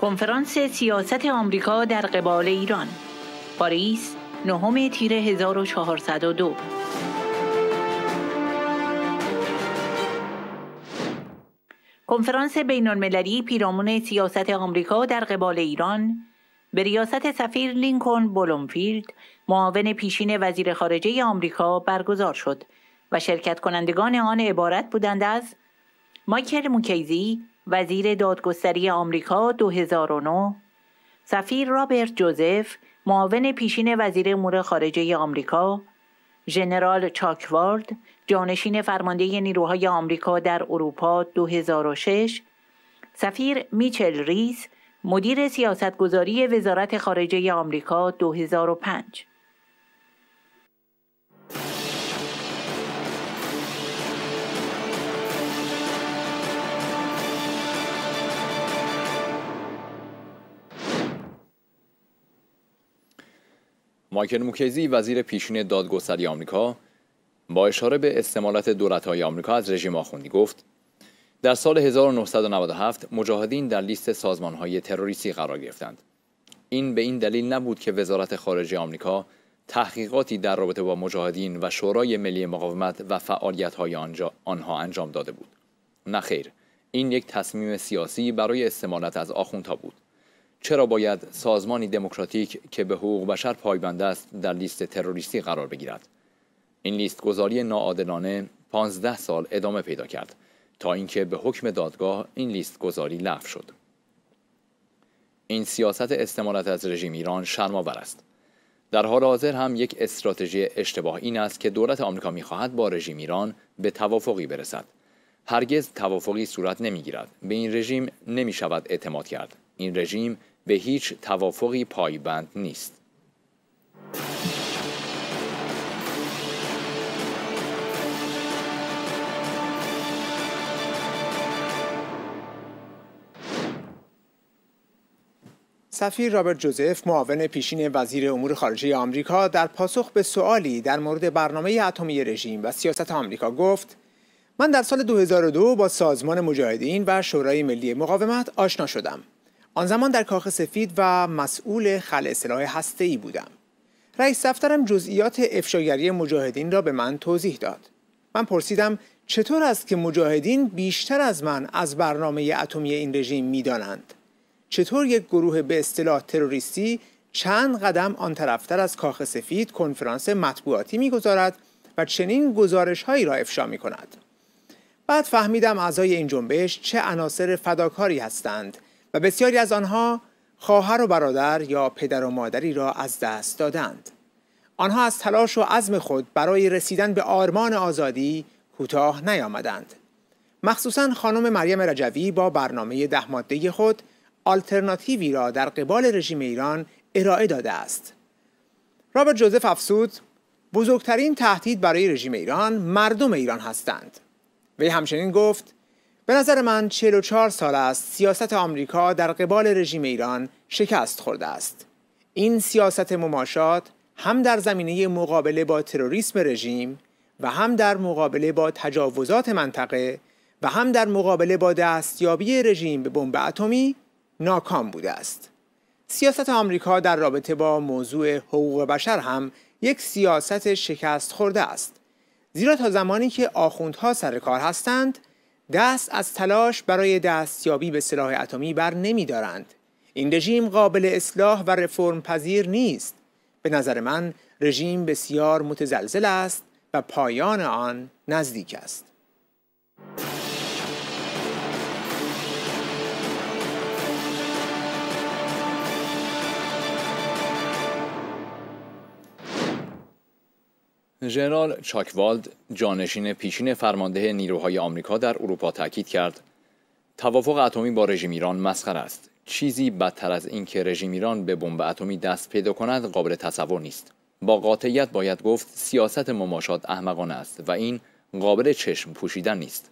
کنفرانس سیاست آمریکا در قبال ایران پاریس نهم تیر 1402 کنفرانس بین المللی پیرامون سیاست آمریکا در قبال ایران به ریاست سفیر لینکن بولومفیلد معاون پیشین وزیر خارجه آمریکا برگزار شد و شرکت کنندگان آن عبارت بودند از مایکل موکیزی وزیر دادگستری آمریکا 2009 سفیر رابرت جوزف معاون پیشین وزیر امور خارجه آمریکا ژنرال چاکوارد جانشین فرمانده نیروهای آمریکا در اروپا 2006 سفیر میچل ریس مدیر سیاستگذاری وزارت خارجه آمریکا 2005 مایکل موکیزی وزیر پیشین دادگستری آمریکا با اشاره به استمالت دولت‌های آمریکا از رژیم آخوندی گفت در سال 1997 مجاهدین در لیست سازمان‌های تروریستی قرار گرفتند این به این دلیل نبود که وزارت خارجه آمریکا تحقیقاتی در رابطه با مجاهدین و شورای ملی مقاومت و فعالیت‌های آنها انجام داده بود نه خیر این یک تصمیم سیاسی برای استمالت از آخوندها بود چرا باید سازمانی دموکراتیک که به حقوق بشر پایبند است در لیست تروریستی قرار بگیرد این لیست گذاری ناعادلانه 15 سال ادامه پیدا کرد تا اینکه به حکم دادگاه این لیست گذاری لغو شد این سیاست استعمالت از رژیم ایران شرم‌آور است در حال حاضر هم یک استراتژی اشتباه این است که دولت آمریکا میخواهد با رژیم ایران به توافقی برسد هرگز توافقی صورت نمیگیرد به این رژیم نمی شود اعتماد کرد این رژیم به هیچ توافقی پایبند نیست. سفیر رابرت جوزف معاون پیشین وزیر امور خارجه آمریکا در پاسخ به سؤالی در مورد برنامه اتمی رژیم و سیاست آمریکا گفت من در سال 2002 با سازمان مجاهدین و شورای ملی مقاومت آشنا شدم آن زمان در کاخ سفید و مسئول اصلاح هسته ای بودم. رئیس دفترم جزئیات افشاگری مجاهدین را به من توضیح داد. من پرسیدم چطور است که مجاهدین بیشتر از من از برنامه اتمی این رژیم دانند؟ چطور یک گروه به اصطلاح تروریستی چند قدم آن طرفتر از کاخ سفید کنفرانس مطبوعاتی میگذارد و چنین گزارش هایی را افشا می کند. بعد فهمیدم اعضای این جنبش چه عناصر فداکاری هستند و بسیاری از آنها خواهر و برادر یا پدر و مادری را از دست دادند آنها از تلاش و عزم خود برای رسیدن به آرمان آزادی کوتاه نیامدند مخصوصا خانم مریم رجوی با برنامه ده ماده خود آلترناتیوی را در قبال رژیم ایران ارائه داده است رابرت جوزف افسود بزرگترین تهدید برای رژیم ایران مردم ایران هستند وی همچنین گفت به نظر من 44 سال است سیاست آمریکا در قبال رژیم ایران شکست خورده است این سیاست مماشات هم در زمینه مقابله با تروریسم رژیم و هم در مقابله با تجاوزات منطقه و هم در مقابله با دستیابی رژیم به بمب اتمی ناکام بوده است سیاست آمریکا در رابطه با موضوع حقوق بشر هم یک سیاست شکست خورده است زیرا تا زمانی که آخوندها سر کار هستند دست از تلاش برای دستیابی به سلاح اتمی بر دارند. این رژیم قابل اصلاح و رفرم پذیر نیست به نظر من رژیم بسیار متزلزل است و پایان آن نزدیک است ژنرال چاکوالد جانشین پیشین فرمانده نیروهای آمریکا در اروپا تاکید کرد توافق اتمی با رژیم ایران مسخره است چیزی بدتر از اینکه رژیم ایران به بمب اتمی دست پیدا کند قابل تصور نیست با قاطعیت باید گفت سیاست مماشات احمقانه است و این قابل چشم پوشیدن نیست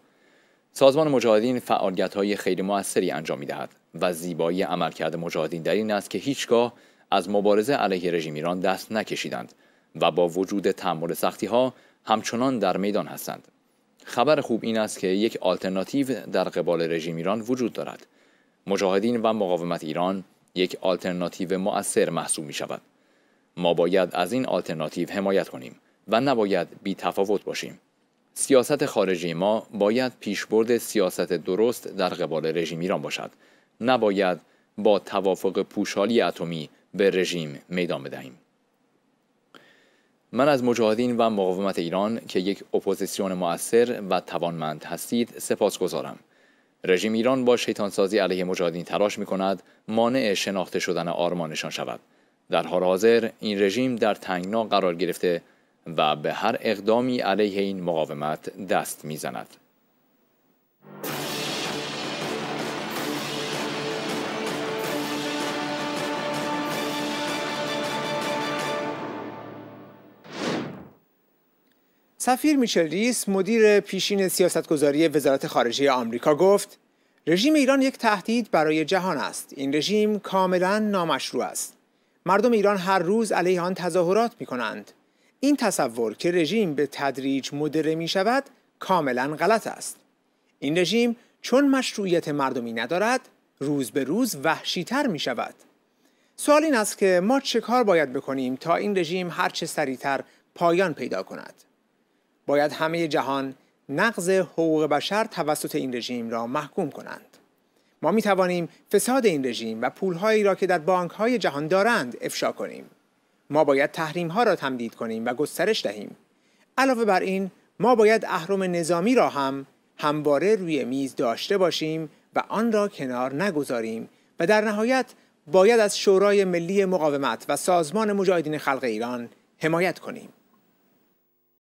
سازمان مجاهدین فعالیت های خیلی موثری انجام می دهد و زیبایی عملکرد مجاهدین در این است که هیچگاه از مبارزه علیه رژیم ایران دست نکشیدند و با وجود تحمل سختی ها همچنان در میدان هستند. خبر خوب این است که یک آلترناتیو در قبال رژیم ایران وجود دارد. مجاهدین و مقاومت ایران یک آلترناتیو مؤثر محسوب می شود. ما باید از این آلترناتیو حمایت کنیم و نباید بی تفاوت باشیم. سیاست خارجی ما باید پیشبرد سیاست درست در قبال رژیم ایران باشد. نباید با توافق پوشالی اتمی به رژیم میدان بدهیم. من از مجاهدین و مقاومت ایران که یک اپوزیسیون مؤثر و توانمند هستید سپاس گذارم. رژیم ایران با شیطانسازی علیه مجاهدین تلاش می کند مانع شناخته شدن آرمانشان شود. در حال حاضر این رژیم در تنگنا قرار گرفته و به هر اقدامی علیه این مقاومت دست میزند. سفیر میشل ریس مدیر پیشین سیاستگذاری وزارت خارجه آمریکا گفت رژیم ایران یک تهدید برای جهان است این رژیم کاملا نامشروع است مردم ایران هر روز علیه آن تظاهرات می کنند این تصور که رژیم به تدریج مدره می شود کاملا غلط است این رژیم چون مشروعیت مردمی ندارد روز به روز وحشیتر می شود سوال این است که ما چه کار باید بکنیم تا این رژیم هرچه سریعتر پایان پیدا کند باید همه جهان نقض حقوق بشر توسط این رژیم را محکوم کنند ما می توانیم فساد این رژیم و پولهایی را که در بانک های جهان دارند افشا کنیم ما باید تحریم ها را تمدید کنیم و گسترش دهیم علاوه بر این ما باید اهرم نظامی را هم همواره روی میز داشته باشیم و آن را کنار نگذاریم و در نهایت باید از شورای ملی مقاومت و سازمان مجاهدین خلق ایران حمایت کنیم